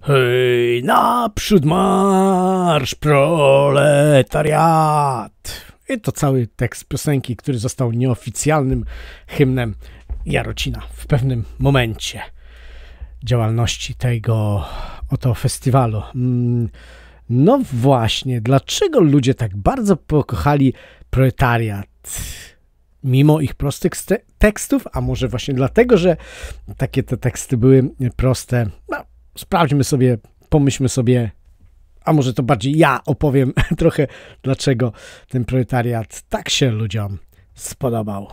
Hej, naprzód marsz, proletariat! I to cały tekst piosenki, który został nieoficjalnym hymnem Jarocina w pewnym momencie działalności tego oto festiwalu. Mm, no właśnie, dlaczego ludzie tak bardzo pokochali proletariat? Mimo ich prostych tekstów, a może właśnie dlatego, że takie te teksty były proste, no, sprawdźmy sobie, pomyślmy sobie, a może to bardziej ja opowiem trochę, dlaczego ten proletariat tak się ludziom spodobał.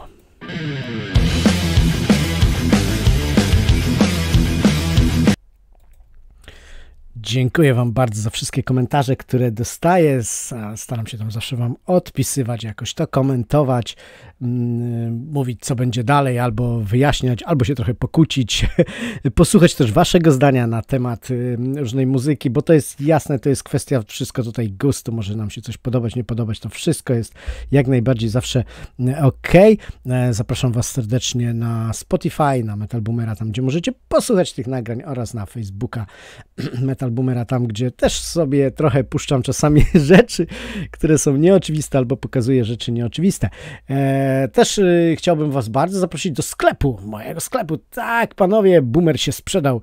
Dziękuję Wam bardzo za wszystkie komentarze, które dostaję. Staram się tam zawsze Wam odpisywać, jakoś to komentować. Mm, mówić, co będzie dalej, albo wyjaśniać, albo się trochę pokłócić, posłuchać też waszego zdania na temat y, różnej muzyki, bo to jest jasne, to jest kwestia wszystko tutaj gustu, może nam się coś podobać, nie podobać, to wszystko jest jak najbardziej zawsze y, ok. E, zapraszam was serdecznie na Spotify, na Metal Boomera, tam gdzie możecie posłuchać tych nagrań oraz na Facebooka Metal Boomera, tam gdzie też sobie trochę puszczam czasami rzeczy, które są nieoczywiste albo pokazuję rzeczy nieoczywiste. Eee, też y, chciałbym Was bardzo zaprosić do sklepu, mojego sklepu. Tak, panowie, Boomer się sprzedał.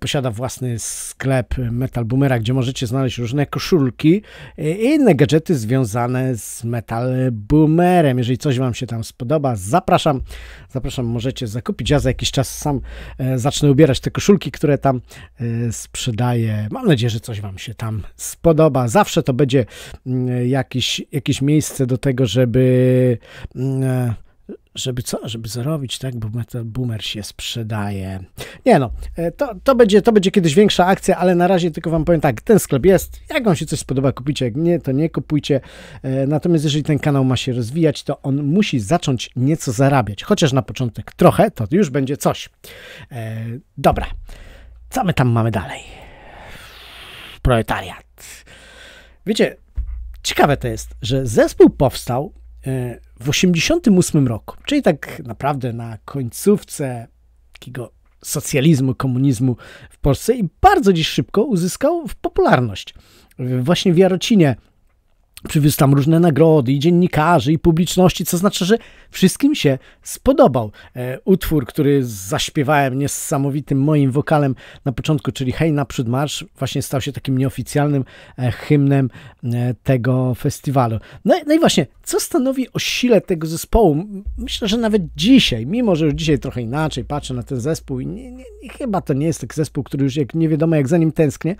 Posiada własny sklep Metal Boomera, gdzie możecie znaleźć różne koszulki y, i inne gadżety związane z Metal Boomerem. Jeżeli coś Wam się tam spodoba, zapraszam. Zapraszam, możecie zakupić. Ja za jakiś czas sam e, zacznę ubierać te koszulki, które tam e, sprzedaję. Mam nadzieję, że coś Wam się tam spodoba. Zawsze to będzie mm, e, jakieś, jakieś miejsce do tego, żeby Mm, e, żeby co, żeby zarobić, tak, bo Boomer się sprzedaje. Nie no, e, to, to, będzie, to będzie kiedyś większa akcja, ale na razie tylko wam powiem tak, ten sklep jest, jak wam się coś spodoba, kupicie, jak nie, to nie kupujcie. E, natomiast jeżeli ten kanał ma się rozwijać, to on musi zacząć nieco zarabiać, chociaż na początek trochę, to już będzie coś. Dobra, co my tam mamy dalej? Proletariat. Wiecie, ciekawe to jest, że zespół powstał w 1988 roku, czyli tak naprawdę na końcówce takiego socjalizmu, komunizmu w Polsce i bardzo dziś szybko uzyskał popularność. Właśnie w Jarocinie Przywiózł tam różne nagrody i dziennikarzy, i publiczności, co znaczy, że wszystkim się spodobał. E, utwór, który zaśpiewałem niesamowitym moim wokalem na początku, czyli Hej naprzód marsz, właśnie stał się takim nieoficjalnym e, hymnem e, tego festiwalu. No, no, i właśnie, co stanowi o sile tego zespołu? Myślę, że nawet dzisiaj, mimo że już dzisiaj trochę inaczej patrzę na ten zespół i nie, nie, nie, chyba to nie jest taki zespół, który już jak nie wiadomo jak za nim tęsknie,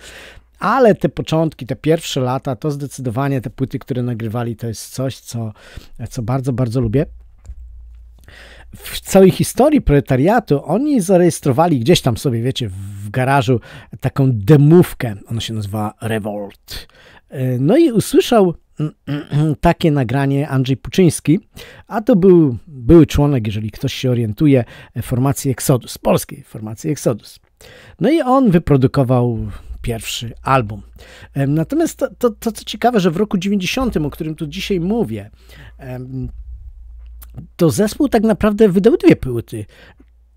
ale te początki, te pierwsze lata, to zdecydowanie te płyty, które nagrywali, to jest coś, co, co bardzo, bardzo lubię w całej historii proletariatu oni zarejestrowali gdzieś tam sobie, wiecie, w garażu taką demówkę. Ona się nazywa Revolt. No i usłyszał takie nagranie Andrzej Puczyński, a to był były członek, jeżeli ktoś się orientuje, formacji Exodus, polskiej formacji Exodus. No i on wyprodukował pierwszy album. Natomiast to, to, to, co ciekawe, że w roku 90, o którym tu dzisiaj mówię, to zespół tak naprawdę wydał dwie płyty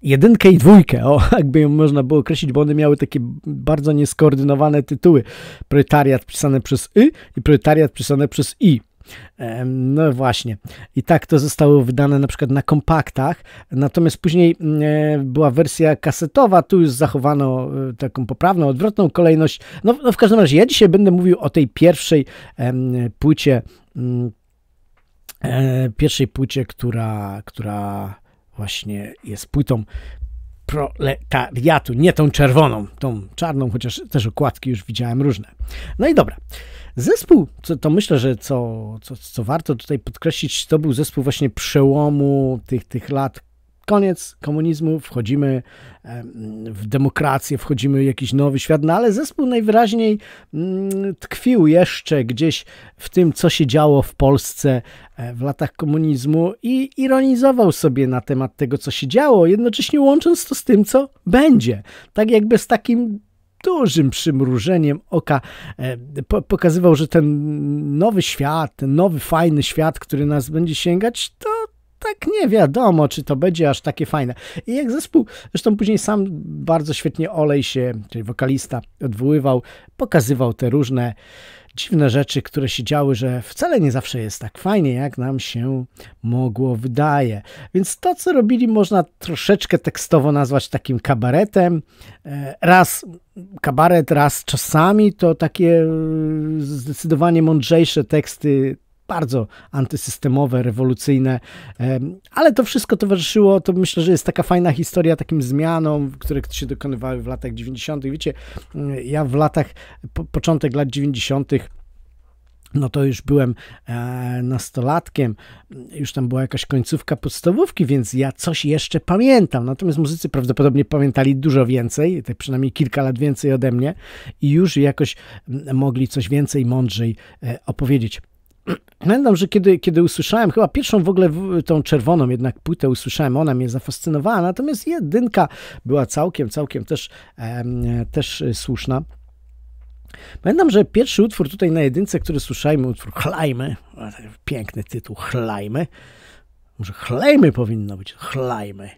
jedynkę i dwójkę, o, jakby ją można było określić, bo one miały takie bardzo nieskoordynowane tytuły. Proletariat pisane przez Y i proletariat pisane przez I. No właśnie. I tak to zostało wydane na przykład na kompaktach, natomiast później mm, e, była wersja kasetowa, tu już zachowano e, taką poprawną, odwrotną kolejność. No, no w każdym razie ja dzisiaj będę mówił o tej pierwszej płycie mm, e, pierwszej płycie, która, która właśnie jest płytą proletariatu, nie tą czerwoną, tą czarną, chociaż też okładki już widziałem różne. No i dobra. Zespół, co, to myślę, że co, co, co warto tutaj podkreślić, to był zespół właśnie przełomu tych, tych lat koniec komunizmu, wchodzimy w demokrację, wchodzimy w jakiś nowy świat, no ale zespół najwyraźniej mm, tkwił jeszcze gdzieś w tym, co się działo w Polsce e, w latach komunizmu i ironizował sobie na temat tego, co się działo, jednocześnie łącząc to z tym, co będzie. Tak jakby z takim dużym przymrużeniem oka e, pokazywał, że ten nowy świat, ten nowy fajny świat, który nas będzie sięgać, to tak nie wiadomo, czy to będzie aż takie fajne. I jak zespół, zresztą później sam bardzo świetnie Olej się, czyli wokalista, odwoływał, pokazywał te różne dziwne rzeczy, które się działy, że wcale nie zawsze jest tak fajnie, jak nam się mogło wydaje. Więc to, co robili, można troszeczkę tekstowo nazwać takim kabaretem. E, raz kabaret, raz czasami to takie e, zdecydowanie mądrzejsze teksty bardzo antysystemowe, rewolucyjne, ale to wszystko towarzyszyło, to myślę, że jest taka fajna historia takim zmianom, które się dokonywały w latach 90. Wiecie, mm, ja w latach, po, początek lat 90 no to już byłem e, nastolatkiem, już tam była jakaś końcówka podstawówki, więc ja coś jeszcze pamiętam. Natomiast muzycy prawdopodobnie pamiętali dużo więcej, te przynajmniej kilka lat więcej ode mnie i już jakoś mm, mogli coś więcej mądrzej e, opowiedzieć pamiętam, że kiedy, kiedy usłyszałem, chyba pierwszą w ogóle tą czerwoną jednak płytę usłyszałem, ona mnie zafascynowała, natomiast jedynka była całkiem, całkiem też, też słuszna. Pamiętam, że pierwszy utwór tutaj na jedynce, który słyszałem, utwór Chlajmy, piękny tytuł, Chlajmy, może Chlejmy powinno być, Chlajmy,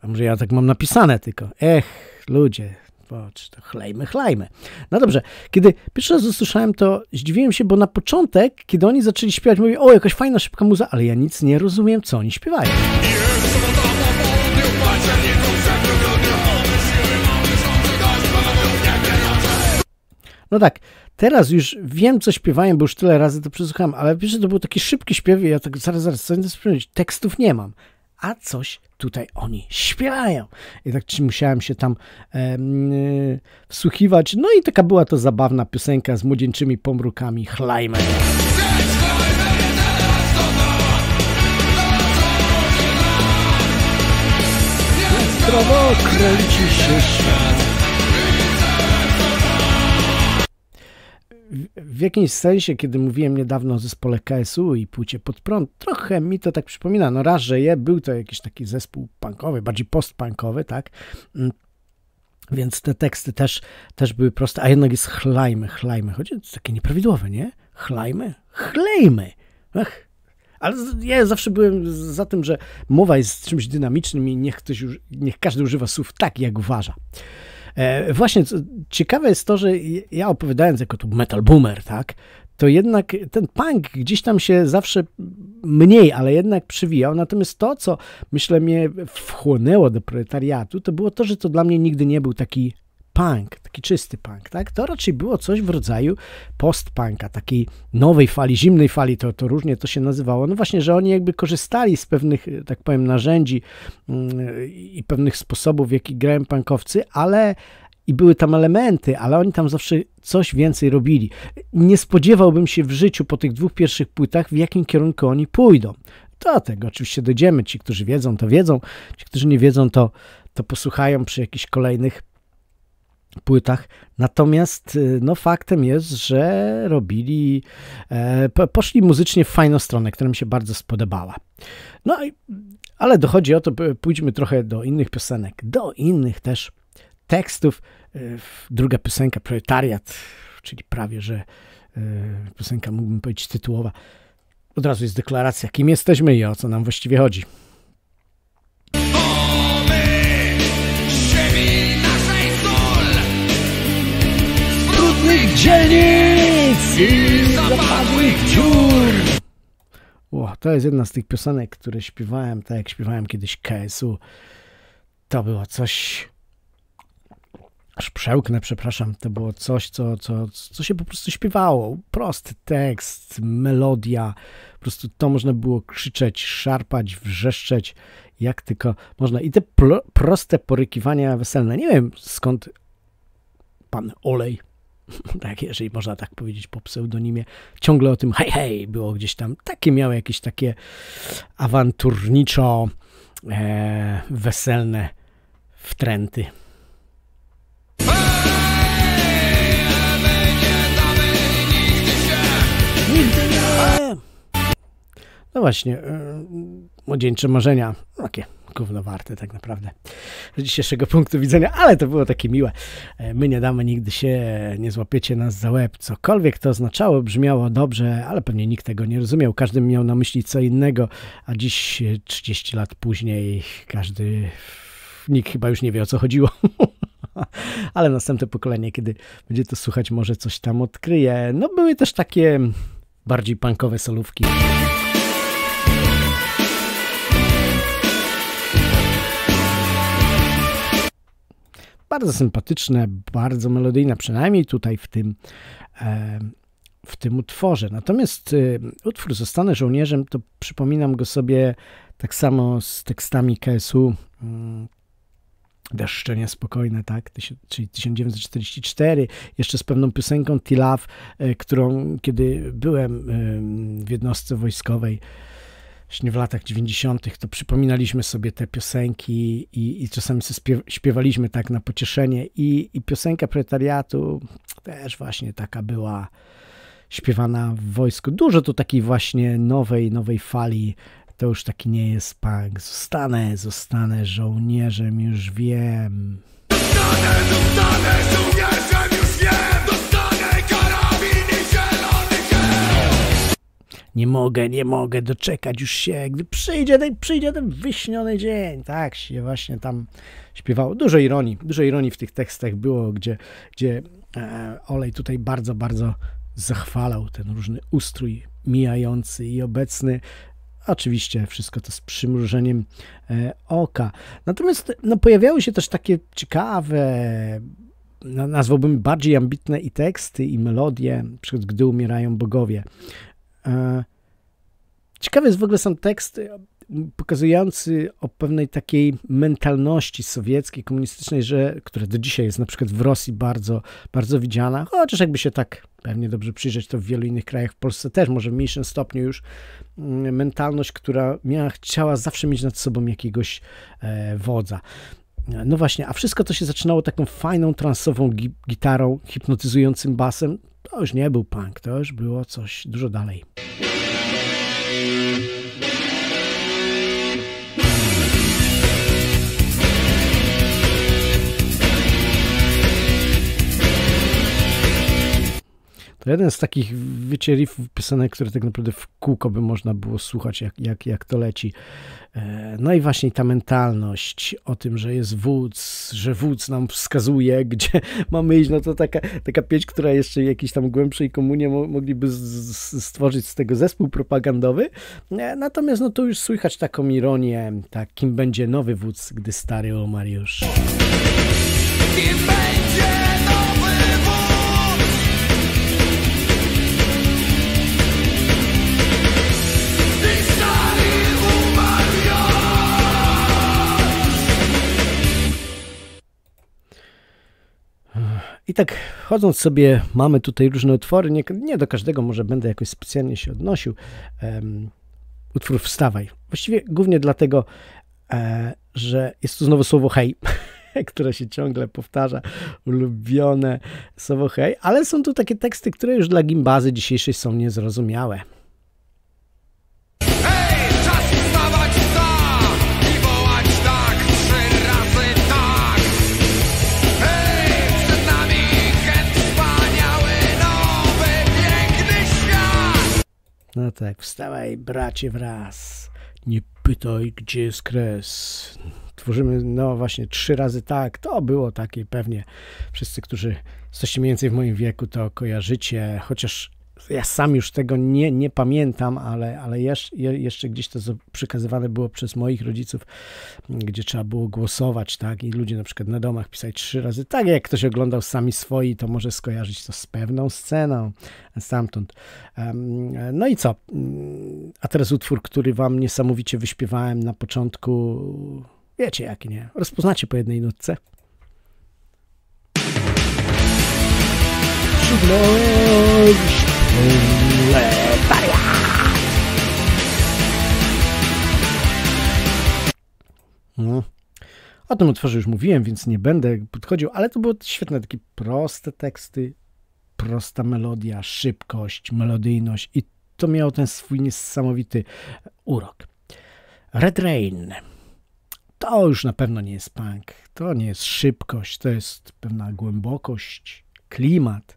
a może ja tak mam napisane tylko, ech, ludzie, Patrz, to chlejmy, chlejmy. No dobrze, kiedy pierwszy raz usłyszałem to, zdziwiłem się, bo na początek, kiedy oni zaczęli śpiewać, mówię, o, jakaś fajna, szybka muza, ale ja nic nie rozumiem, co oni śpiewają. No tak, teraz już wiem, co śpiewają, bo już tyle razy to przesłuchałem, ale wiesz, to był taki szybki śpiew i ja tak zaraz, zaraz, co nie śpiewać? Tekstów nie mam a coś tutaj oni śpiewają. I tak musiałem się tam e, wsłuchiwać. No i taka była to zabawna piosenka z młodzieńczymi pomrukami Chlajmy. Zdrowo kręci się świat. w jakimś sensie, kiedy mówiłem niedawno o zespole KSU i płycie pod prąd, trochę mi to tak przypomina. No raz, że je, był to jakiś taki zespół punkowy, bardziej postpunkowy, tak? Mm. Więc te teksty też, też były proste, a jednak jest chlajmy, chlajmy. Choć to takie nieprawidłowe, nie? Chlajmy? Chlejmy! Ach. Ale ja zawsze byłem za tym, że mowa jest czymś dynamicznym i niech, ktoś, niech każdy używa słów tak, jak uważa. E, właśnie, ciekawe jest to, że ja opowiadając jako tu metal boomer, tak, to jednak ten punk gdzieś tam się zawsze mniej, ale jednak przywijał. Natomiast to, co myślę mnie wchłonęło do proletariatu, to było to, że to dla mnie nigdy nie był taki punk, taki czysty punk, tak? To raczej było coś w rodzaju post-punka, takiej nowej fali, zimnej fali, to, to różnie to się nazywało. No właśnie, że oni jakby korzystali z pewnych, tak powiem, narzędzi mm, i pewnych sposobów, w jaki grają punkowcy, ale i były tam elementy, ale oni tam zawsze coś więcej robili. Nie spodziewałbym się w życiu po tych dwóch pierwszych płytach, w jakim kierunku oni pójdą. Do tego oczywiście dojdziemy. Ci, którzy wiedzą, to wiedzą. Ci, którzy nie wiedzą, to, to posłuchają przy jakichś kolejnych płytach. Natomiast y, no, faktem jest, że robili, e, poszli muzycznie w fajną stronę, która mi się bardzo spodobała. No ale dochodzi o to, pójdźmy trochę do innych piosenek, do innych też tekstów. E, druga piosenka, Proletariat, czyli prawie, że e, piosenka, mógłbym powiedzieć, tytułowa. Od razu jest deklaracja, kim jesteśmy i o co nam właściwie chodzi. Ksienic i zapadłych dziur. O, to jest jedna z tych piosenek, które śpiewałem, tak jak śpiewałem kiedyś KSU. To było coś... Aż przełknę, przepraszam, to było coś, co, co, co się po prostu śpiewało. Prosty tekst, melodia, po prostu to można było krzyczeć, szarpać, wrzeszczeć, jak tylko można. I te proste porykiwania weselne. Nie wiem skąd pan Olej tak, jeżeli można tak powiedzieć po pseudonimie, ciągle o tym hej, hej było gdzieś tam. Takie miał jakieś takie awanturniczo e, weselne wtręty. No właśnie, y, młodzieńcze marzenia, takie gówno warte tak naprawdę z dzisiejszego punktu widzenia, ale to było takie miłe. E, my nie damy nigdy się, nie złapiecie nas za łeb. Cokolwiek to oznaczało, brzmiało dobrze, ale pewnie nikt tego nie rozumiał. Każdy miał na myśli co innego, a dziś 30 e, lat później każdy, nikt chyba już nie wie o co chodziło ale następne pokolenie, kiedy będzie to słuchać, może coś tam odkryje. No były też takie bardziej punkowe solówki. bardzo sympatyczne, bardzo melodyjne, przynajmniej tutaj w tym, e, w tym utworze. Natomiast e, utwór Zostanę żołnierzem to przypominam go sobie tak samo z tekstami KSU mm, Deszczenia Spokojne, tak? czyli 1944, jeszcze z pewną piosenką Tilaw, e, którą kiedy byłem w jednostce wojskowej, właśnie w latach 90., to przypominaliśmy sobie te piosenki i, i czasami sobie śpiewaliśmy tak na pocieszenie. I, I piosenka proletariatu też właśnie taka była śpiewana w wojsku. Dużo tu takiej właśnie nowej, nowej fali. To już taki nie jest punk. Zostanę, zostanę żołnierzem, już wiem. Zostanę, zostanę żołnierzem! Nie mogę, nie mogę doczekać już się, gdy przyjdzie ten, przyjdzie ten wyśniony dzień. Tak się właśnie tam śpiewało. Dużo ironii, dużo ironii w tych tekstach było, gdzie, gdzie e, Olej tutaj bardzo, bardzo zachwalał ten różny ustrój mijający i obecny. Oczywiście wszystko to z przymrużeniem e, oka. Natomiast no, pojawiały się też takie ciekawe nazwałbym bardziej ambitne i teksty, i melodie, gdy umierają bogowie. E, Ciekawy jest w ogóle sam tekst e, pokazujący o pewnej takiej mentalności sowieckiej, komunistycznej, że, która do dzisiaj jest na przykład w Rosji bardzo, bardzo widziana, chociaż jakby się tak pewnie dobrze przyjrzeć, to w wielu innych krajach, w Polsce też, może w mniejszym stopniu już, mm, mentalność, która miała, chciała zawsze mieć nad sobą jakiegoś e, wodza. No właśnie, a wszystko to się zaczynało taką fajną transową gitarą, hipnotyzującym basem. To już nie był punk, to już było coś dużo dalej. To jeden z takich, wiecie, riffów które tak naprawdę w kółko by można było słuchać, jak, jak, jak to leci. E, no i właśnie ta mentalność o tym, że jest wódz, że wódz nam wskazuje, gdzie mamy iść, no to taka, taka pieśń, która jeszcze jakiejś tam głębszej komunie mogliby stworzyć z tego zespół propagandowy. E, natomiast no to już słychać taką ironię, tak, kim będzie nowy wódz, gdy stary o Mariusz. Kim będzie I tak chodząc sobie, mamy tutaj różne utwory. Nie, nie do każdego może będę jakoś specjalnie się odnosił. Um, utwór Wstawaj. Właściwie głównie dlatego, e, że jest tu znowu słowo hej, które się ciągle powtarza, ulubione słowo hej, ale są tu takie teksty, które już dla gimbazy dzisiejszej są niezrozumiałe. No tak, wstawaj bracie wraz, nie pytaj gdzie jest kres. Tworzymy, no właśnie, trzy razy tak, to było takie pewnie. Wszyscy, którzy jesteście mniej więcej w moim wieku, to kojarzycie, chociaż ja sam już tego nie, nie pamiętam, ale, ale jeszcze, jeszcze gdzieś to przekazywane było przez moich rodziców, gdzie trzeba było głosować, tak? I ludzie na przykład na domach pisali trzy razy. Tak, jak ktoś oglądał sami swoi, to może skojarzyć to z pewną sceną stamtąd. No i co? A teraz utwór, który wam niesamowicie wyśpiewałem na początku. Wiecie jak nie? Rozpoznacie po jednej nutce. Siódma no. O tym utworze już mówiłem, więc nie będę podchodził, ale to były świetne takie proste teksty, prosta melodia, szybkość, melodyjność i to miało ten swój niesamowity urok. Red Rain. To już na pewno nie jest punk. To nie jest szybkość, to jest pewna głębokość, klimat.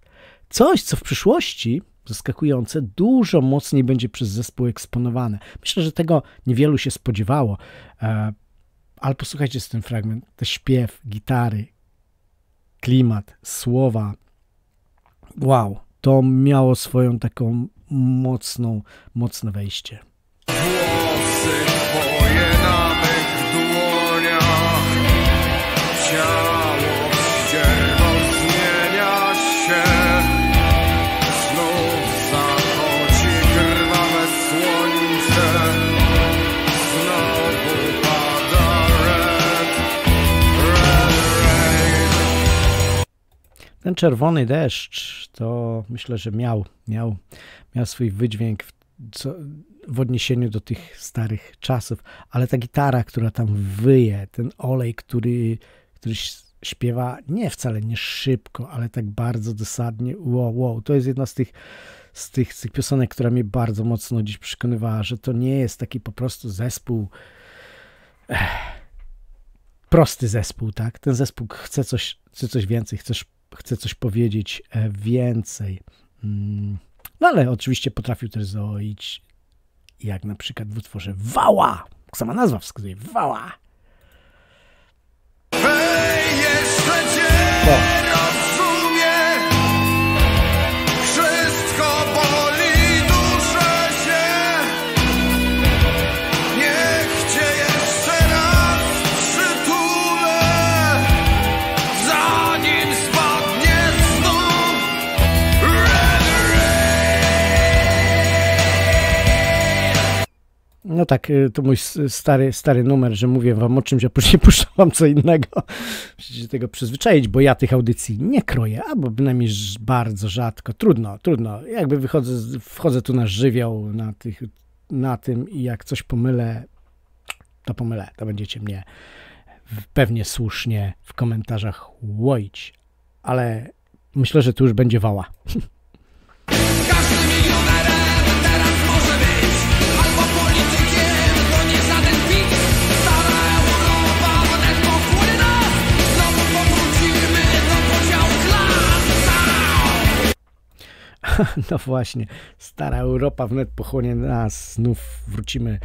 Coś, co w przyszłości zaskakujące, dużo mocniej będzie przez zespół eksponowane. Myślę, że tego niewielu się spodziewało. E, ale posłuchajcie z ten fragment, śpiew, gitary, klimat, słowa. Wow, to miało swoją taką mocną, mocne wejście. Włosy, Ten czerwony deszcz to myślę, że miał, miał, miał swój wydźwięk w, co, w odniesieniu do tych starych czasów, ale ta gitara, która tam wyje, ten olej, który, który śpiewa nie wcale nie szybko, ale tak bardzo dosadnie, wow, wow, to jest jedna z tych z tych, z tych piosenek, która mnie bardzo mocno dziś przekonywała, że to nie jest taki po prostu zespół, Ech, prosty zespół, tak? Ten zespół chce coś, chce coś więcej, chcesz chce coś powiedzieć e, więcej. Mm, no ale oczywiście potrafił też zoić, jak na przykład w utworze Wała. Sama nazwa wskazuje Wała. Hej, jeszcze dzień! no tak, y, to mój stary, stary numer, że mówię wam o czymś, a później puszczam wam co innego. Musicie się tego przyzwyczaić, bo ja tych audycji nie kroję, albo bynajmniej bardzo rzadko. Trudno, trudno. Jakby wychodzę, wchodzę tu na żywioł, na, tych, na tym i jak coś pomylę, to pomylę. To będziecie mnie pewnie słusznie w komentarzach łoić, ale myślę, że tu już będzie wała. No właśnie, stara Europa wnet pochłonie nas, znów wrócimy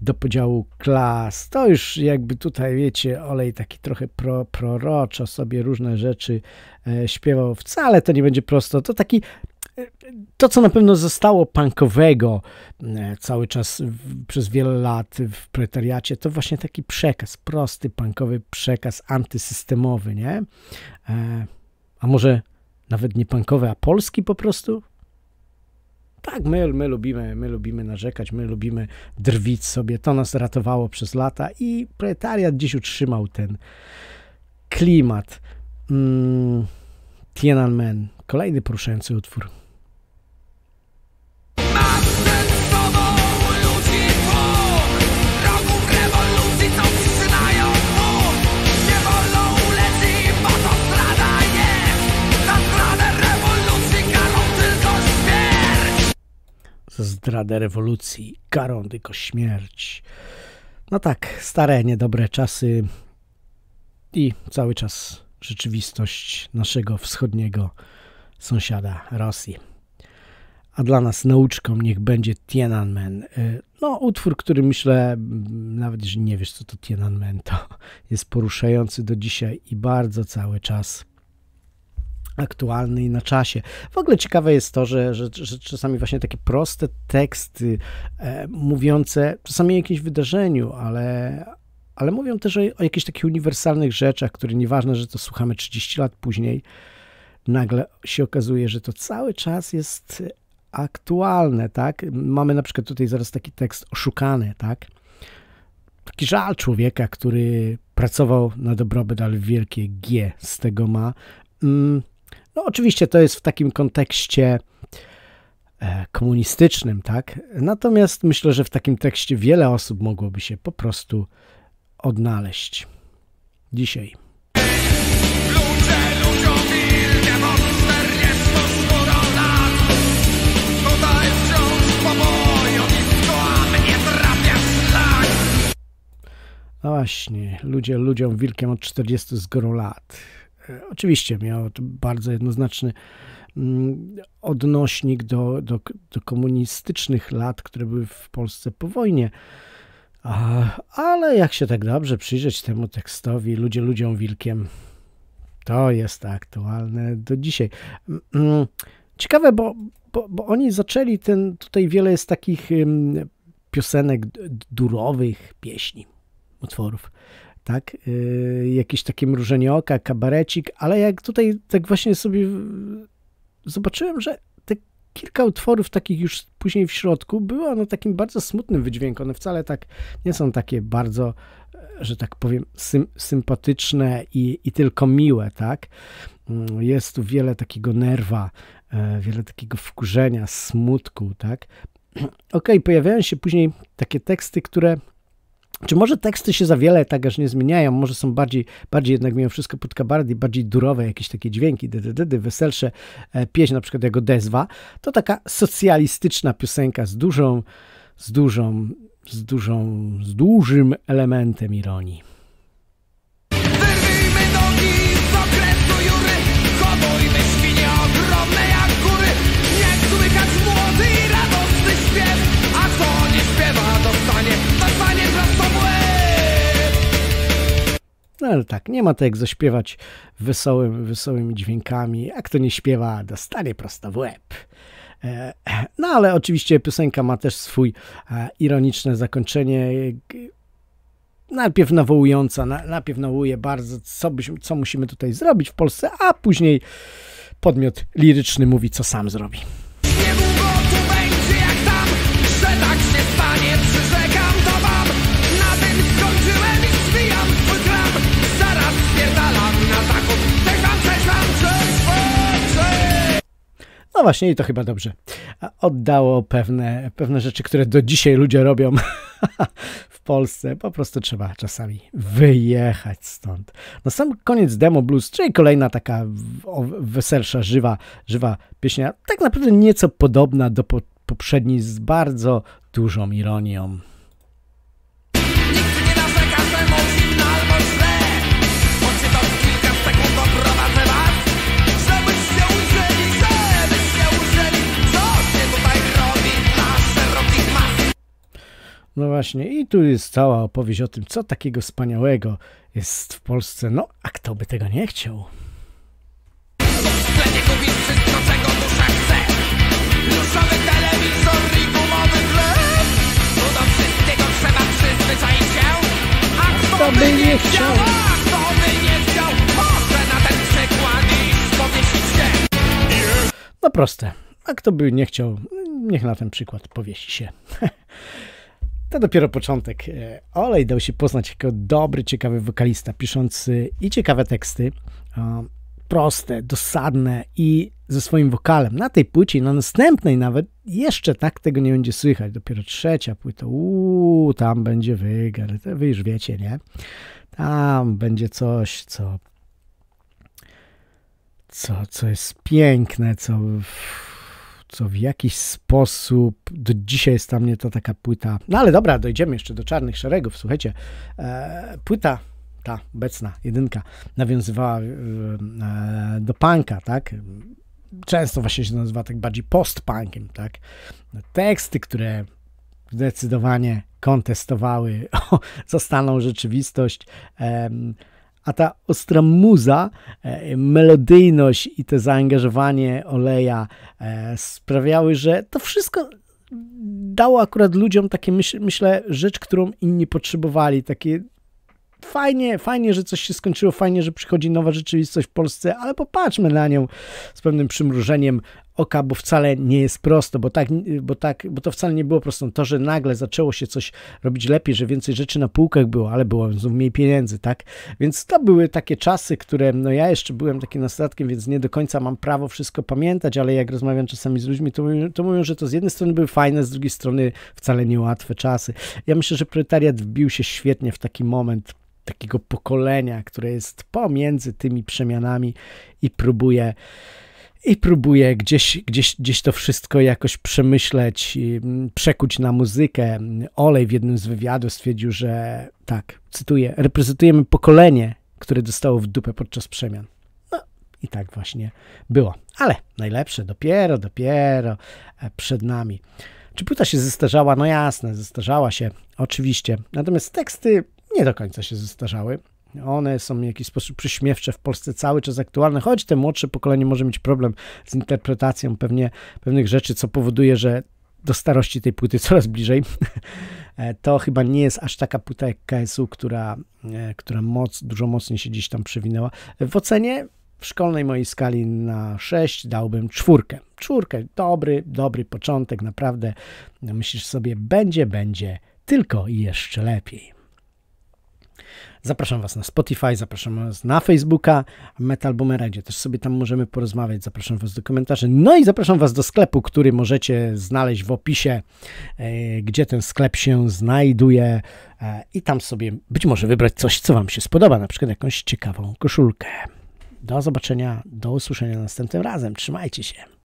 do podziału klas. To już jakby tutaj, wiecie, Olej taki trochę pro, proroczo sobie różne rzeczy e, śpiewał. Wcale to nie będzie prosto. To taki e, to, co na pewno zostało punkowego e, cały czas w, przez wiele lat w proletariacie, to właśnie taki przekaz, prosty punkowy przekaz antysystemowy, nie? E, a może nawet nie punkowy, a polski po prostu? Tak, my, my, lubimy, my lubimy narzekać, my lubimy drwić sobie. To nas ratowało przez lata i proletariat dziś utrzymał ten klimat. Mm, Tiananmen, kolejny poruszający utwór. zdradę rewolucji, karą tylko śmierć. No tak, stare, niedobre czasy i cały czas rzeczywistość naszego wschodniego sąsiada Rosji. A dla nas nauczką niech będzie Tiananmen. Y, no, utwór, który myślę, mm, nawet jeżeli nie wiesz, co to Tiananmen, to jest poruszający do dzisiaj i bardzo cały czas aktualny i na czasie. W ogóle ciekawe jest to, że, że, że czasami właśnie takie proste teksty e, mówiące czasami o jakimś wydarzeniu, ale, ale mówią też o, o jakichś takich uniwersalnych rzeczach, które nieważne, że to słuchamy 30 lat później, nagle się okazuje, że to cały czas jest aktualne, tak? Mamy na przykład tutaj zaraz taki tekst oszukany, tak? Taki żal człowieka, który pracował na dobrobyt, ale wielkie G z tego ma. Mm no oczywiście to jest w takim kontekście e, komunistycznym, tak? Natomiast myślę, że w takim tekście wiele osób mogłoby się po prostu odnaleźć dzisiaj. No właśnie, ludzie ludziom wilkiem od 40 z lat. E, oczywiście miał bardzo jednoznaczny mm, odnośnik do, do, do komunistycznych lat, które były w Polsce po wojnie. Ale jak się tak dobrze przyjrzeć temu tekstowi, ludzie ludziom wilkiem, to jest aktualne do dzisiaj. Mm, mm, ciekawe, bo, bo, bo oni zaczęli ten, tutaj wiele jest takich piosenek durowych, pieśni, utworów tak? Y, jakieś takie mrużenie oka, kabarecik, ale jak tutaj tak właśnie sobie zobaczyłem, że te kilka utworów takich już później w środku było ono takim bardzo smutnym wydźwięku. One wcale tak nie są takie bardzo, e, że tak powiem, sym sympatyczne i, i tylko miłe, tak? Mm, jest tu wiele takiego nerwa, e, wiele takiego wkurzenia, smutku, tak? Okej, okay, pojawiają się później takie teksty, które czy może teksty się za wiele tak aż nie zmieniają? Może są bardziej, bardziej jednak mimo wszystko podkabardy, bardziej durowe jakieś takie dźwięki, dydydydy, weselsze. E, pieśń na przykład jego Dezwa. to taka socjalistyczna piosenka z dużą, z dużą, z dużą, z dużym elementem ironii. tak, nie ma to jak zaśpiewać wesołym, wesołymi dźwiękami, A kto nie śpiewa, dostanie prosto w łeb. E, no ale oczywiście piosenka ma też swój e, ironiczne zakończenie, najpierw nawołująca, najpierw nawołuje bardzo, co, byśmy, co musimy tutaj zrobić w Polsce, a później podmiot liryczny mówi, co sam zrobi. No właśnie, i to chyba dobrze. Oddało pewne, pewne rzeczy, które do dzisiaj ludzie robią w Polsce. Po prostu trzeba czasami wyjechać stąd. No sam koniec Demo Blues, czyli kolejna taka weselsza, żywa, żywa pieśnia. Tak naprawdę nieco podobna do poprzedniej z bardzo dużą ironią. No właśnie, i tu jest cała opowieść o tym, co takiego wspaniałego jest w Polsce. No, a kto by tego nie chciał? No proste. A kto by nie chciał, niech na ten przykład powieści się. To dopiero początek. E, Olej dał się poznać jako dobry, ciekawy wokalista, piszący i ciekawe teksty, e, proste, dosadne i ze swoim wokalem. Na tej płycie i na następnej nawet jeszcze tak tego nie będzie słychać. Dopiero trzecia płyta, uuu, tam będzie wygar, wy już wiecie, nie? Tam będzie coś, co, co, co jest piękne, co... Uff co w jakiś sposób do dzisiaj jest dla mnie to taka płyta. No ale dobra, dojdziemy jeszcze do czarnych szeregów. Słuchajcie, e, płyta ta obecna jedynka nawiązywała e, do punka, tak? Często właśnie się nazywa tak bardziej post-punkiem, tak? No, teksty, które zdecydowanie kontestowały o rzeczywistość. E, a ta ostra muza, e, melodyjność i to zaangażowanie Oleja e, sprawiały, że to wszystko dało akurat ludziom takie, myśl, myślę, rzecz, którą inni potrzebowali, takie fajnie, fajnie, że coś się skończyło, fajnie, że przychodzi nowa rzeczywistość w Polsce, ale popatrzmy na nią z pewnym przymrużeniem oka, bo wcale nie jest prosto, bo tak, bo tak, bo to wcale nie było proste. No to, że nagle zaczęło się coś robić lepiej, że więcej rzeczy na półkach było, ale było mniej pieniędzy, tak? Więc to były takie czasy, które, no ja jeszcze byłem takim nastolatkiem, więc nie do końca mam prawo wszystko pamiętać, ale jak rozmawiam czasami z ludźmi, to mówią, to mówią że to z jednej strony były fajne, z drugiej strony wcale niełatwe czasy. Ja myślę, że proletariat wbił się świetnie w taki moment takiego pokolenia, które jest pomiędzy tymi przemianami i próbuje i próbuję gdzieś, gdzieś, gdzieś to wszystko jakoś przemyśleć, przekuć na muzykę. Olej w jednym z wywiadów stwierdził, że tak, cytuję, reprezentujemy pokolenie, które dostało w dupę podczas przemian. No i tak właśnie było. Ale najlepsze dopiero, dopiero e, przed nami. Czy płyta się zestarzała? No jasne, zestarzała się, oczywiście. Natomiast teksty nie do końca się zestarzały one są w jakiś sposób przyśmiewcze w Polsce cały czas aktualne, choć te młodsze pokolenie może mieć problem z interpretacją pewnie pewnych rzeczy, co powoduje, że do starości tej płyty coraz bliżej, e, to chyba nie jest aż taka płyta jak KSU, która, e, która moc, dużo mocniej się dziś tam przewinęła. W ocenie w szkolnej mojej skali na 6 dałbym czwórkę. Czwórkę, dobry, dobry początek, naprawdę myślisz sobie, będzie, będzie, tylko jeszcze lepiej. Zapraszam Was na Spotify, zapraszam Was na Facebooka Metal Boomera, gdzie też sobie tam możemy porozmawiać. Zapraszam Was do komentarzy. No i zapraszam Was do sklepu, który możecie znaleźć w opisie, e, gdzie ten sklep się znajduje. E, I tam sobie być może wybrać coś, co Wam się spodoba, na przykład jakąś ciekawą koszulkę. Do zobaczenia, do usłyszenia następnym razem. Trzymajcie się.